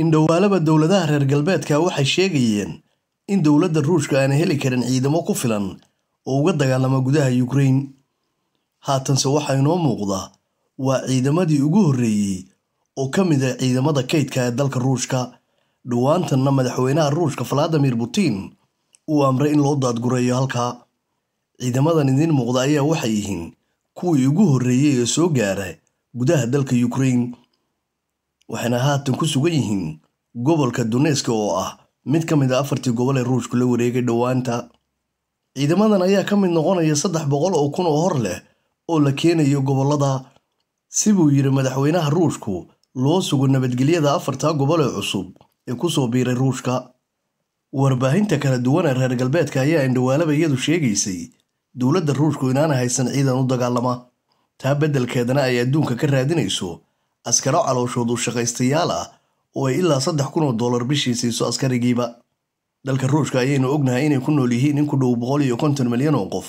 Indhowaalaba dowladaha reer galbeedka waxay sheegayeen in dowladda Ruushka aanay heli karin ciidamo ku filan oo uga dagaalama gudaha Ukraine. Haatanse waxaa inoo muuqda waa ciidamadii ugu horreeyey oo ka mid ah ciidamada kaydka ee dalka Ruushka, dhowaantanna madaxweynaha Ruushka Vladimir Putin uu amray in loo daadgureeyo halkaa. Ciidamadan idiin muuqda ayaa waxay yihiin kuwii ugu horreeyey ee soo gaara gudaha dalka Ukraine waxayna haatan ku sugan yihiin gobolka duneeska oo ah mid ka mid a ah afartii gobol ee ruushku la wareegay dhowaanta ciidamadan ayaa ka mid noqonaya saddex boqol oo kun oo hor leh oo la keenayo gobollada si buu yidhi madaxweynaha ruushku loo sugo nabadgelyada afartaa gobol ee cusub ee ku soo biiray ruushka warbaahinta kala duwan ee reer galbeedka ayaa indhawaalaba iyadu sheegaysay dowladda ruushku inaana haysan ciidan u dagaalama taa beddelkeedana ay adduunka ka raadinayso askaro calooshoodu shaqaystayaal ah oo ay ilaa saddex kun oo dollar bishii siiso askarigiiba dalka ruushka ayaynu ognahay inay ku nool yihiin in ku dhow boqol iyo konton milyan oo qof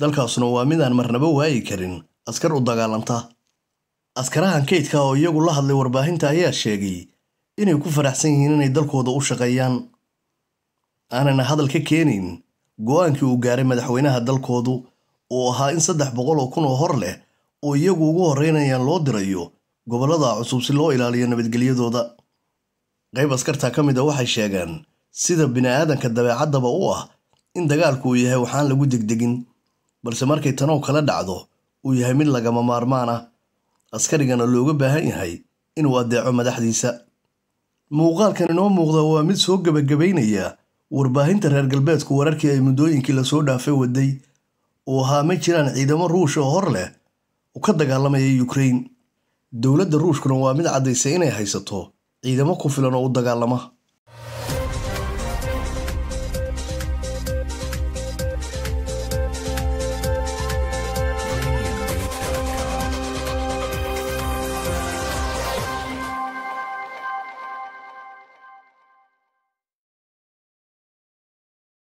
dalkaasuna waa midaan marnaba waayi karin askar u dagaalanta askarahan kaydka oo iyagu la hadlay warbaahinta ayaa sheegay inay ku faraxsan yihiin inay dalkooda u shaqeeyaan aanana hadal ka keenayn go-aankii uu gaaray madaxweynaha dalkoodu oo ahaa in saddex boqol oo kun oo hor leh oo iyagu ugu horreynayaan loo dirayo gobollada cusub si loo ilaaliyo nabadgelyadooda qayb askarta ka mid a ah waxay sheegeen sida bini'aadanka dabeecaddaba u ah in dagaalku uu yahay waxaan lagu degdegin balse markay tanow kala dhacdo uu yahay mid lagama maarmaan ah askarigana looga baahan yahay inuu addeeco madaxdiisa muuqaalkan inoo muuqda waa mid soo gebagabaynaya warbaahinta reer galbeedku wararkii ay muddooyinkii lasoo dhaafay waday uu ahaa ma jiraan ciidamo ruush oo hor leh u ka dagaalamaya yukrain dowladda ruushkuna waa mid caddaysay inay haysato ciidamo ku filan oo u dagaalama